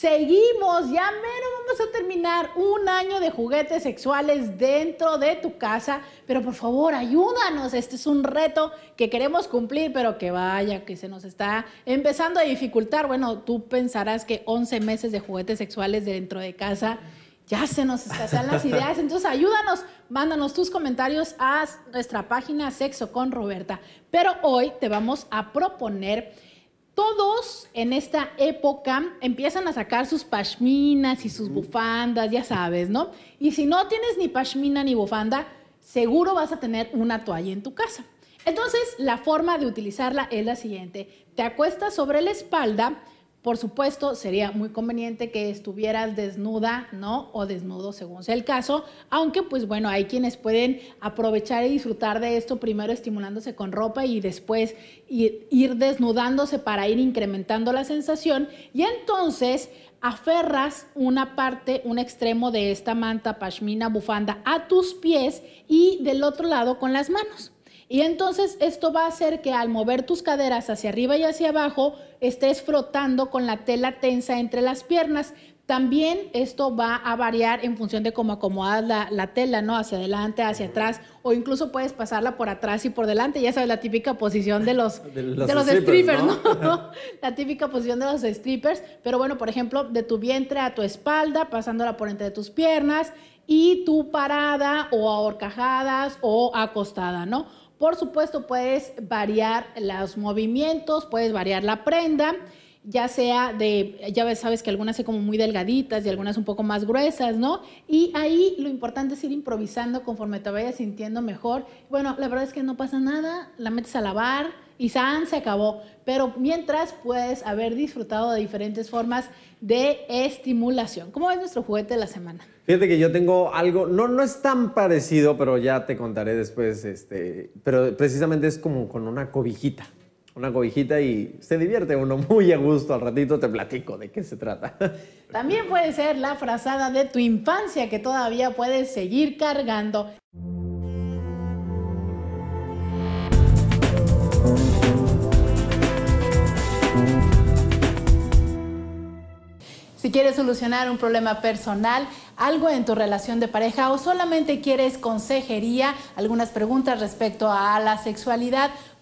Seguimos, ya menos vamos a terminar un año de juguetes sexuales dentro de tu casa, pero por favor ayúdanos, este es un reto que queremos cumplir, pero que vaya, que se nos está empezando a dificultar. Bueno, tú pensarás que 11 meses de juguetes sexuales dentro de casa ya se nos están las ideas. Entonces, ayúdanos, mándanos tus comentarios a nuestra página Sexo con Roberta. Pero hoy te vamos a proponer todos en esta época empiezan a sacar sus pashminas y sus bufandas, ya sabes, ¿no? Y si no tienes ni pashmina ni bufanda, seguro vas a tener una toalla en tu casa. Entonces, la forma de utilizarla es la siguiente. Te acuestas sobre la espalda, por supuesto, sería muy conveniente que estuvieras desnuda, ¿no? O desnudo, según sea el caso, aunque pues bueno, hay quienes pueden aprovechar y disfrutar de esto primero estimulándose con ropa y después ir, ir desnudándose para ir incrementando la sensación y entonces aferras una parte, un extremo de esta manta, pashmina, bufanda a tus pies y del otro lado con las manos. Y entonces esto va a hacer que al mover tus caderas hacia arriba y hacia abajo, estés frotando con la tela tensa entre las piernas, también esto va a variar en función de cómo acomodas la, tela, ¿no? Hacia adelante, hacia atrás, o incluso puedes pasarla por atrás y por delante. Ya sabes la típica posición de los, de los, strippers, ¿no? ¿no? la típica posición de los strippers. Pero bueno, por ejemplo, de tu vientre a tu espalda, pasándola por entre tus piernas, y tú parada o ahorcajadas o acostada, ¿no? Por supuesto, puedes variar los movimientos, puedes variar la prenda ya sea de, ya sabes que algunas son como muy delgaditas y algunas un poco más gruesas, ¿no? Y ahí lo importante es ir improvisando conforme te vayas sintiendo mejor. Bueno, la verdad es que no pasa nada, la metes a lavar y san, se acabó. Pero mientras puedes haber disfrutado de diferentes formas de estimulación. ¿Cómo es nuestro juguete de la semana? Fíjate que yo tengo algo, no, no es tan parecido, pero ya te contaré después, este, pero precisamente es como con una cobijita una cobijita y se divierte uno muy a gusto. Al ratito te platico de qué se trata. También puede ser la frazada de tu infancia que todavía puedes seguir cargando. Si quieres solucionar un problema personal, algo en tu relación de pareja o solamente quieres consejería, algunas preguntas respecto a la sexualidad,